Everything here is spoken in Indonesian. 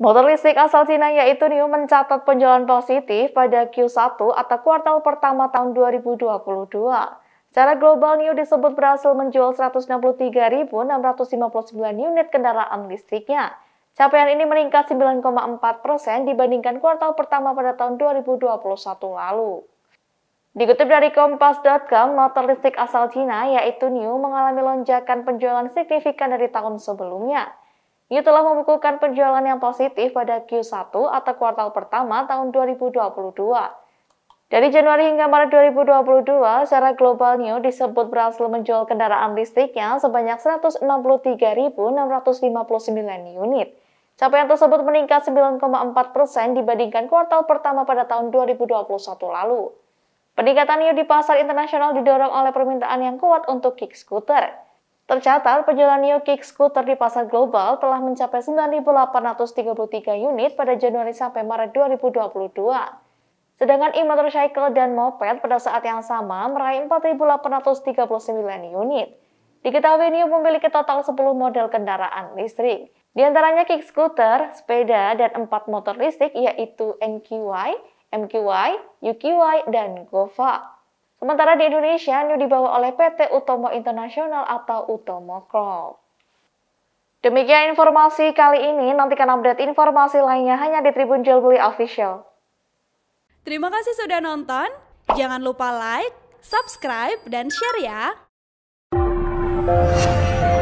Motor listrik asal Cina yaitu NIO mencatat penjualan positif pada Q1 atau kuartal pertama tahun 2022. Secara global, NIO disebut berhasil menjual 163.659 unit kendaraan listriknya. Capaian ini meningkat 9,4 persen dibandingkan kuartal pertama pada tahun 2021 lalu. Dikutip dari Kompas.com, motor listrik asal Cina yaitu NIO mengalami lonjakan penjualan signifikan dari tahun sebelumnya. Ini telah membukukan penjualan yang positif pada Q1 atau kuartal pertama tahun 2022. Dari Januari hingga Maret 2022, secara global New disebut berhasil menjual kendaraan listriknya sebanyak 163.659 unit. Capaian tersebut meningkat 9,4 persen dibandingkan kuartal pertama pada tahun 2021 lalu. Peningkatan New di pasar internasional didorong oleh permintaan yang kuat untuk kick scooter. Tercatat, penjualan New Kick Scooter di pasar global telah mencapai 9.833 unit pada Januari sampai Maret 2022. Sedangkan e-motorcycle dan moped pada saat yang sama meraih 4.839 unit. Diketahui New memiliki total 10 model kendaraan listrik. Di antaranya kick scooter, sepeda, dan empat motor listrik yaitu NQY, MQY, UQY, dan GOVA. Sementara di Indonesia, New dibawa oleh PT Utomo Internasional atau Utomo Corp. Demikian informasi kali ini, nantikan update informasi lainnya hanya di Tribun Jual Official. Terima kasih sudah nonton, jangan lupa like, subscribe, dan share ya!